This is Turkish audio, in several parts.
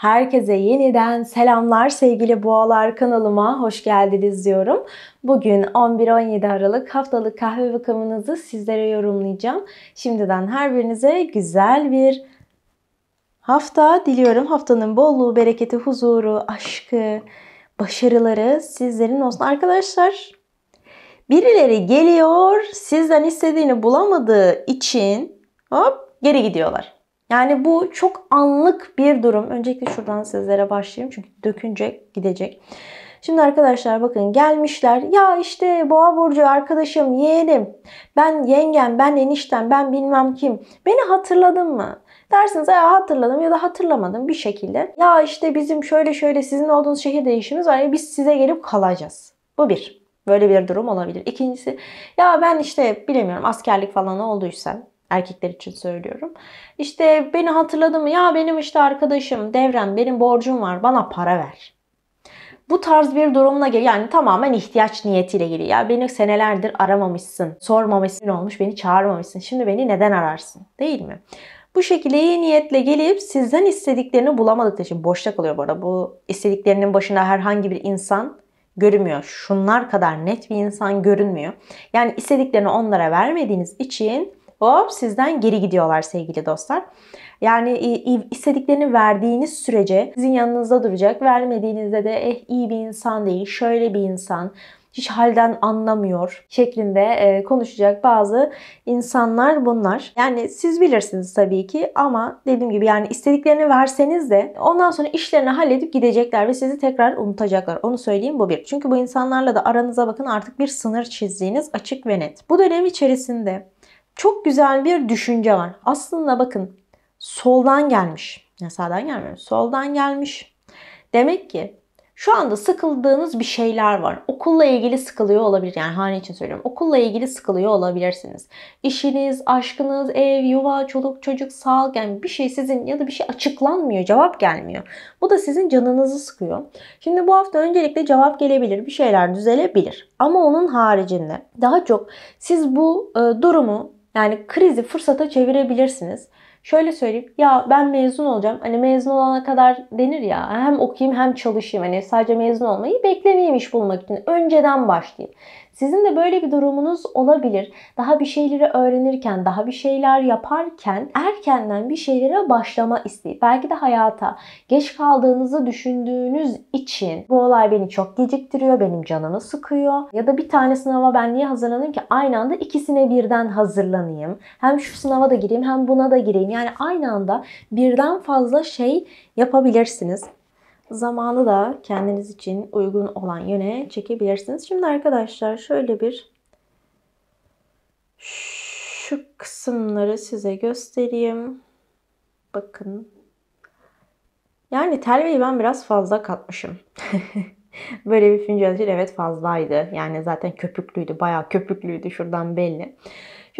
Herkese yeniden selamlar sevgili boğalar kanalıma hoş geldiniz diyorum. Bugün 11-17 Aralık haftalık kahve bakımınızı sizlere yorumlayacağım. Şimdiden her birinize güzel bir hafta diliyorum. Haftanın bolluğu, bereketi, huzuru, aşkı, başarıları sizlerin olsun. Arkadaşlar birileri geliyor sizden istediğini bulamadığı için hop geri gidiyorlar. Yani bu çok anlık bir durum. Öncelikle şuradan sizlere başlayayım çünkü dökünce gidecek. Şimdi arkadaşlar bakın gelmişler. Ya işte Boğa Burcu arkadaşım, yeğenim, ben yengem, ben enişten, ben bilmem kim. Beni hatırladın mı? Dersiniz ya hatırladım ya da hatırlamadım bir şekilde. Ya işte bizim şöyle şöyle sizin olduğunuz şehir değişimiz var ya biz size gelip kalacağız. Bu bir. Böyle bir durum olabilir. İkincisi ya ben işte bilemiyorum askerlik falan olduysa Erkekler için söylüyorum. İşte beni hatırladı mı? Ya benim işte arkadaşım, devrem, benim borcum var. Bana para ver. Bu tarz bir durumla gel yani tamamen ihtiyaç niyetiyle geliyor. Ya beni senelerdir aramamışsın, sormamışsın olmuş, beni çağırmamışsın. Şimdi beni neden ararsın? Değil mi? Bu şekilde iyi niyetle gelip sizden istediklerini bulamadıkları için boşta kalıyor bu arada. Bu istediklerinin başında herhangi bir insan görünmüyor. Şunlar kadar net bir insan görünmüyor. Yani istediklerini onlara vermediğiniz için hop sizden geri gidiyorlar sevgili dostlar. Yani istediklerini verdiğiniz sürece sizin yanınızda duracak. Vermediğinizde de eh iyi bir insan değil, şöyle bir insan, hiç halden anlamıyor şeklinde e, konuşacak bazı insanlar bunlar. Yani siz bilirsiniz tabii ki ama dediğim gibi yani istediklerini verseniz de ondan sonra işlerini halledip gidecekler ve sizi tekrar unutacaklar. Onu söyleyeyim bu bir. Çünkü bu insanlarla da aranıza bakın artık bir sınır çizdiğiniz açık ve net. Bu dönem içerisinde çok güzel bir düşünce var. Aslında bakın soldan gelmiş. Ya sağdan gelmiyor. Soldan gelmiş. Demek ki şu anda sıkıldığınız bir şeyler var. Okulla ilgili sıkılıyor olabilir. Yani hani için söylüyorum. Okulla ilgili sıkılıyor olabilirsiniz. İşiniz, aşkınız, ev, yuva, çoluk, çocuk, sağlık yani bir şey sizin ya da bir şey açıklanmıyor, cevap gelmiyor. Bu da sizin canınızı sıkıyor. Şimdi bu hafta öncelikle cevap gelebilir, bir şeyler düzelebilir. Ama onun haricinde daha çok siz bu e, durumu yani krizi fırsata çevirebilirsiniz. Şöyle söyleyeyim. Ya ben mezun olacağım. Hani mezun olana kadar denir ya. Hem okuyayım hem çalışayım. Hani sadece mezun olmayı beklemeyeyim bulmak için. Önceden başlayayım. Sizin de böyle bir durumunuz olabilir. Daha bir şeyleri öğrenirken, daha bir şeyler yaparken erkenden bir şeylere başlama isteği. Belki de hayata geç kaldığınızı düşündüğünüz için bu olay beni çok geciktiriyor, benim canımı sıkıyor. Ya da bir tane sınava ben niye hazırlanayım ki? Aynı anda ikisine birden hazırlanayım. Hem şu sınava da gireyim hem buna da gireyim. Yani aynı anda birden fazla şey yapabilirsiniz zamanı da kendiniz için uygun olan yöne çekebilirsiniz. Şimdi arkadaşlar şöyle bir şu kısımları size göstereyim. Bakın. Yani telveyi ben biraz fazla katmışım. Böyle bir fincan evet fazlaydı. Yani zaten köpüklüydü. Bayağı köpüklüydü şuradan belli.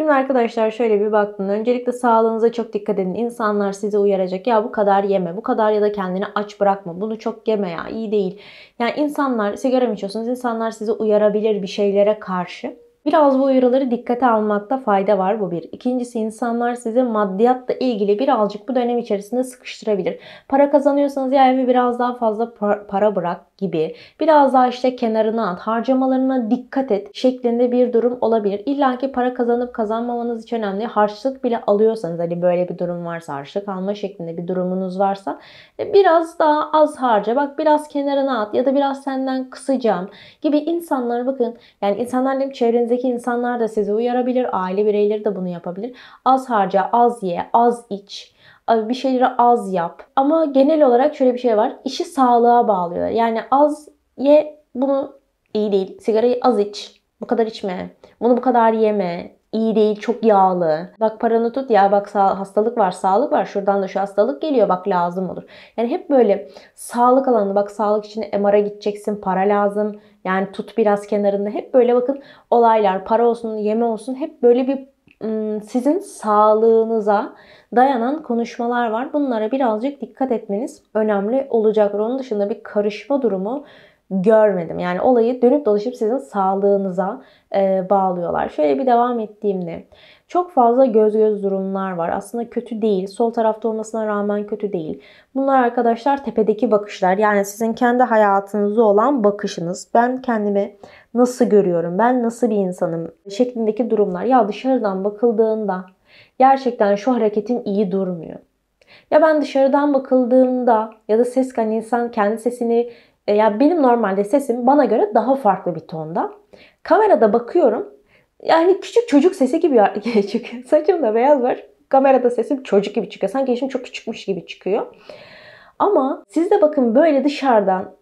Şimdi arkadaşlar şöyle bir baktın. Öncelikle sağlığınıza çok dikkat edin. İnsanlar sizi uyaracak. Ya bu kadar yeme, bu kadar ya da kendini aç bırakma. Bunu çok yeme ya, iyi değil. Yani insanlar, sigara mı içiyorsunuz? İnsanlar sizi uyarabilir bir şeylere karşı. Biraz bu uyarıları dikkate almakta fayda var bu bir. İkincisi insanlar sizi maddiyatla ilgili birazcık bu dönem içerisinde sıkıştırabilir. Para kazanıyorsanız ya evi biraz daha fazla para bırak gibi. Biraz daha işte kenarına at, harcamalarına dikkat et şeklinde bir durum olabilir. İlla ki para kazanıp kazanmamanız için önemli. Harçlık bile alıyorsanız hani böyle bir durum varsa harçlık alma şeklinde bir durumunuz varsa e, biraz daha az harca. Bak biraz kenarına at ya da biraz senden kısacağım gibi insanlar bakın yani insanlar dedim çevreniz Çevrenizdeki insanlar da sizi uyarabilir. Aile bireyleri de bunu yapabilir. Az harca, az ye, az iç e, bir şeyleri az yap. Ama genel olarak şöyle bir şey var. İşi sağlığa bağlıyor. Yani az ye bunu iyi değil. Sigarayı az iç. Bu kadar içme. Bunu bu kadar yeme iyi değil, çok yağlı. Bak paranı tut ya bak sağ, hastalık var, sağlık var. Şuradan da şu hastalık geliyor bak lazım olur. Yani hep böyle sağlık alanında bak sağlık için MR'a gideceksin, para lazım. Yani tut biraz kenarında. Hep böyle bakın olaylar, para olsun, yeme olsun hep böyle bir sizin sağlığınıza dayanan konuşmalar var. Bunlara birazcık dikkat etmeniz önemli olacak. Onun dışında bir karışma durumu görmedim. Yani olayı dönüp dolaşıp sizin sağlığınıza e, bağlıyorlar. Şöyle bir devam ettiğimde çok fazla göz göz durumlar var. Aslında kötü değil. Sol tarafta olmasına rağmen kötü değil. Bunlar arkadaşlar tepedeki bakışlar. Yani sizin kendi hayatınızı olan bakışınız. Ben kendimi nasıl görüyorum? Ben nasıl bir insanım? Şeklindeki durumlar. Ya dışarıdan bakıldığında gerçekten şu hareketin iyi durmuyor. Ya ben dışarıdan bakıldığımda ya da ses hani insan kendi sesini e, ya benim normalde sesim bana göre daha farklı bir tonda. Kamerada bakıyorum. Yani küçük çocuk sesi gibi çıkıyor. Saçım da beyaz var. Kamerada sesim çocuk gibi çıkıyor. Sanki yaşım çok küçükmüş gibi çıkıyor. Ama siz de bakın böyle dışarıdan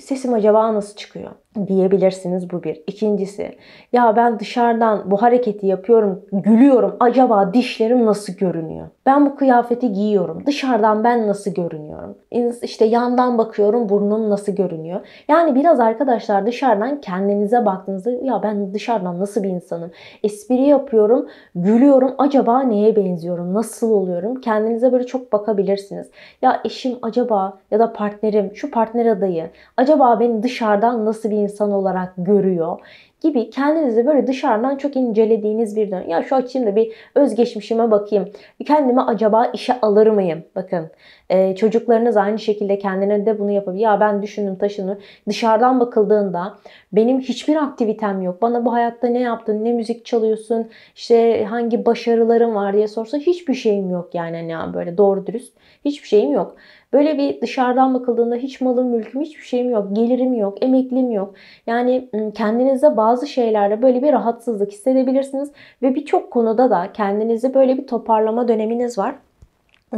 sesim acaba nasıl çıkıyor? diyebilirsiniz bu bir. İkincisi ya ben dışarıdan bu hareketi yapıyorum, gülüyorum. Acaba dişlerim nasıl görünüyor? Ben bu kıyafeti giyiyorum. Dışarıdan ben nasıl görünüyorum? İşte yandan bakıyorum burnum nasıl görünüyor? Yani biraz arkadaşlar dışarıdan kendinize baktığınızda ya ben dışarıdan nasıl bir insanım? Espri yapıyorum, gülüyorum. Acaba neye benziyorum? Nasıl oluyorum? Kendinize böyle çok bakabilirsiniz. Ya eşim acaba ya da partnerim, şu partner adayı acaba beni dışarıdan nasıl bir insan olarak görüyor gibi kendinizi böyle dışarıdan çok incelediğiniz bir dönem. Ya şu açayım da bir özgeçmişime bakayım. Kendimi acaba işe alır mıyım? Bakın e, çocuklarınız aynı şekilde kendine de bunu yapabilir. Ya ben düşündüm taşındım. Dışarıdan bakıldığında benim hiçbir aktivitem yok. Bana bu hayatta ne yaptın, ne müzik çalıyorsun, işte hangi başarıların var diye sorsa hiçbir şeyim yok yani hani böyle doğru dürüst hiçbir şeyim yok. Böyle bir dışarıdan bakıldığında hiç malım, mülküm, hiçbir şeyim yok. Gelirim yok, emeklim yok. Yani kendinize bazı şeylerde böyle bir rahatsızlık hissedebilirsiniz. Ve birçok konuda da kendinizi böyle bir toparlama döneminiz var.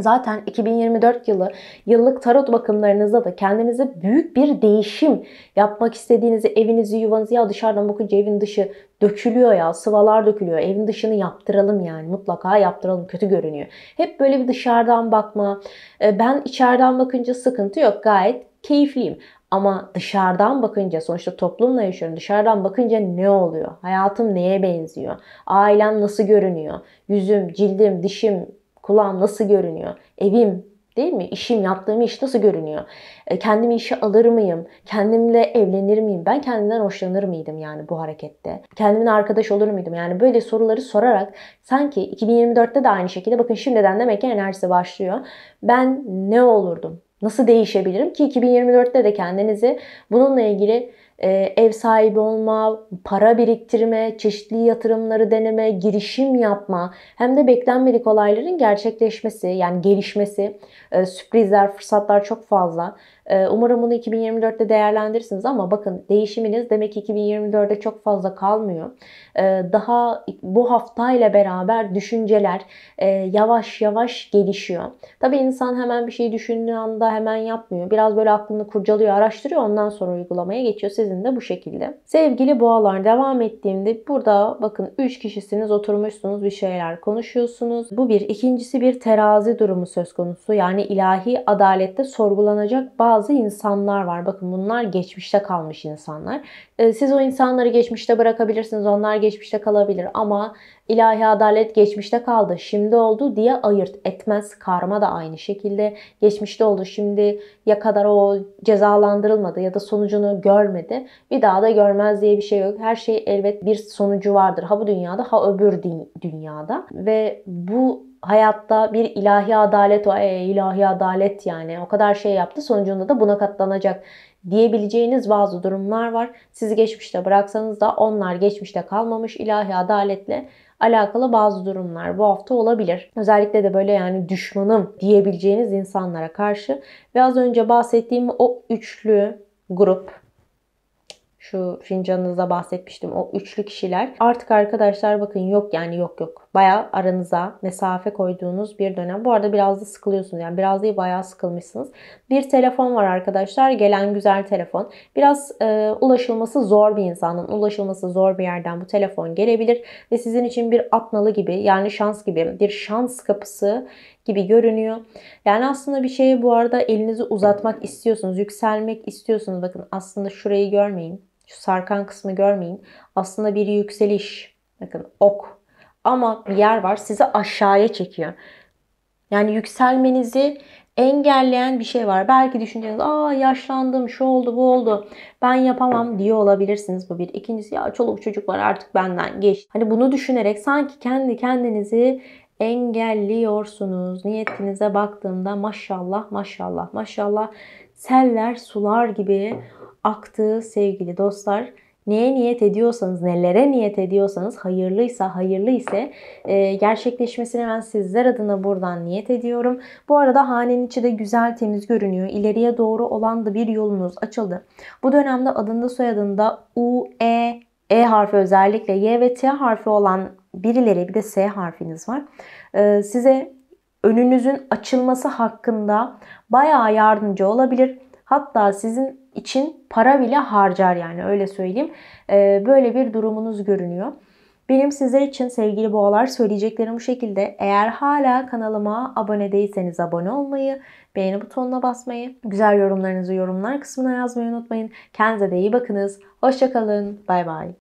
Zaten 2024 yılı yıllık tarot bakımlarınızda da kendinize büyük bir değişim yapmak istediğinizi, evinizi, yuvanızı ya dışarıdan bakınca evin dışı dökülüyor ya, sıvalar dökülüyor. Evin dışını yaptıralım yani mutlaka yaptıralım kötü görünüyor. Hep böyle bir dışarıdan bakma. E, ben içeriden bakınca sıkıntı yok gayet keyifliyim. Ama dışarıdan bakınca sonuçta toplumla yaşıyorum. Dışarıdan bakınca ne oluyor? Hayatım neye benziyor? Ailem nasıl görünüyor? Yüzüm, cildim, dişim, Kulağım nasıl görünüyor? Evim değil mi? İşim, yaptığım iş nasıl görünüyor? E, kendimi işe alır mıyım? Kendimle evlenir miyim? Ben kendimden hoşlanır mıydım yani bu harekette? Kendimin arkadaş olur muydum? Yani böyle soruları sorarak sanki 2024'te de aynı şekilde bakın şimdiden demek ki enerjisi başlıyor. Ben ne olurdum? Nasıl değişebilirim ki 2024'te de kendinizi bununla ilgili ee, ev sahibi olma, para biriktirme, çeşitli yatırımları deneme, girişim yapma hem de beklenmedik olayların gerçekleşmesi yani gelişmesi, ee, sürprizler, fırsatlar çok fazla. Ee, umarım bunu 2024'te değerlendirirsiniz ama bakın değişiminiz demek ki 2024'de çok fazla kalmıyor. Ee, daha bu haftayla beraber düşünceler e, yavaş yavaş gelişiyor. Tabi insan hemen bir şey düşündüğü anda hemen yapmıyor. Biraz böyle aklını kurcalıyor, araştırıyor ondan sonra uygulamaya geçiyor. Sizin de bu şekilde. Sevgili boğalar devam ettiğimde burada bakın 3 kişisiniz oturmuşsunuz bir şeyler konuşuyorsunuz. Bu bir. ikincisi bir terazi durumu söz konusu. Yani ilahi adalette sorgulanacak bazı bazı insanlar var. Bakın bunlar geçmişte kalmış insanlar. Ee, siz o insanları geçmişte bırakabilirsiniz. Onlar geçmişte kalabilir ama ilahi adalet geçmişte kaldı. Şimdi oldu diye ayırt etmez. Karma da aynı şekilde geçmişte oldu. Şimdi ya kadar o cezalandırılmadı ya da sonucunu görmedi. Bir daha da görmez diye bir şey yok. Her şey elbet bir sonucu vardır. Ha bu dünyada ha öbür dünyada ve bu hayatta bir ilahi adalet o e, ilahi adalet yani o kadar şey yaptı sonucunda da buna katlanacak diyebileceğiniz bazı durumlar var. Sizi geçmişte bıraksanız da onlar geçmişte kalmamış ilahi adaletle alakalı bazı durumlar bu hafta olabilir. Özellikle de böyle yani düşmanım diyebileceğiniz insanlara karşı ve az önce bahsettiğim o üçlü grup şu fincanınıza bahsetmiştim o üçlü kişiler. Artık arkadaşlar bakın yok yani yok yok. Baya aranıza mesafe koyduğunuz bir dönem. Bu arada biraz da sıkılıyorsunuz yani biraz değil bayağı sıkılmışsınız. Bir telefon var arkadaşlar gelen güzel telefon. Biraz e, ulaşılması zor bir insanın ulaşılması zor bir yerden bu telefon gelebilir. Ve sizin için bir atnalı gibi yani şans gibi bir şans kapısı gibi görünüyor. Yani aslında bir şeye bu arada elinizi uzatmak istiyorsunuz, yükselmek istiyorsunuz. Bakın aslında şurayı görmeyin. Şu sarkan kısmı görmeyin. Aslında bir yükseliş. Bakın ok. Ama bir yer var sizi aşağıya çekiyor. Yani yükselmenizi engelleyen bir şey var. Belki düşüneceğiniz aa yaşlandım şu oldu bu oldu ben yapamam diyor olabilirsiniz bu bir. İkincisi ya çoluk çocuk var artık benden geç. Hani bunu düşünerek sanki kendi kendinizi engelliyorsunuz. Niyetinize baktığımda maşallah maşallah maşallah seller sular gibi aktığı sevgili dostlar. Neye niyet ediyorsanız, nelere niyet ediyorsanız hayırlıysa, hayırlı ise e, gerçekleşmesine ben sizler adına buradan niyet ediyorum. Bu arada hanenin içi de güzel temiz görünüyor. İleriye doğru olan da bir yolunuz açıldı. Bu dönemde adında soyadında U, E, E harfi özellikle Y ve T harfi olan birileri bir de S harfiniz var. E, size önünüzün açılması hakkında bayağı yardımcı olabilir Hatta sizin için para bile harcar yani öyle söyleyeyim. Ee, böyle bir durumunuz görünüyor. Benim sizler için sevgili boğalar söyleyeceklerim bu şekilde. Eğer hala kanalıma abone değilseniz abone olmayı, beğeni butonuna basmayı, güzel yorumlarınızı yorumlar kısmına yazmayı unutmayın. Kendinize de iyi bakınız. Hoşçakalın. Bay bay.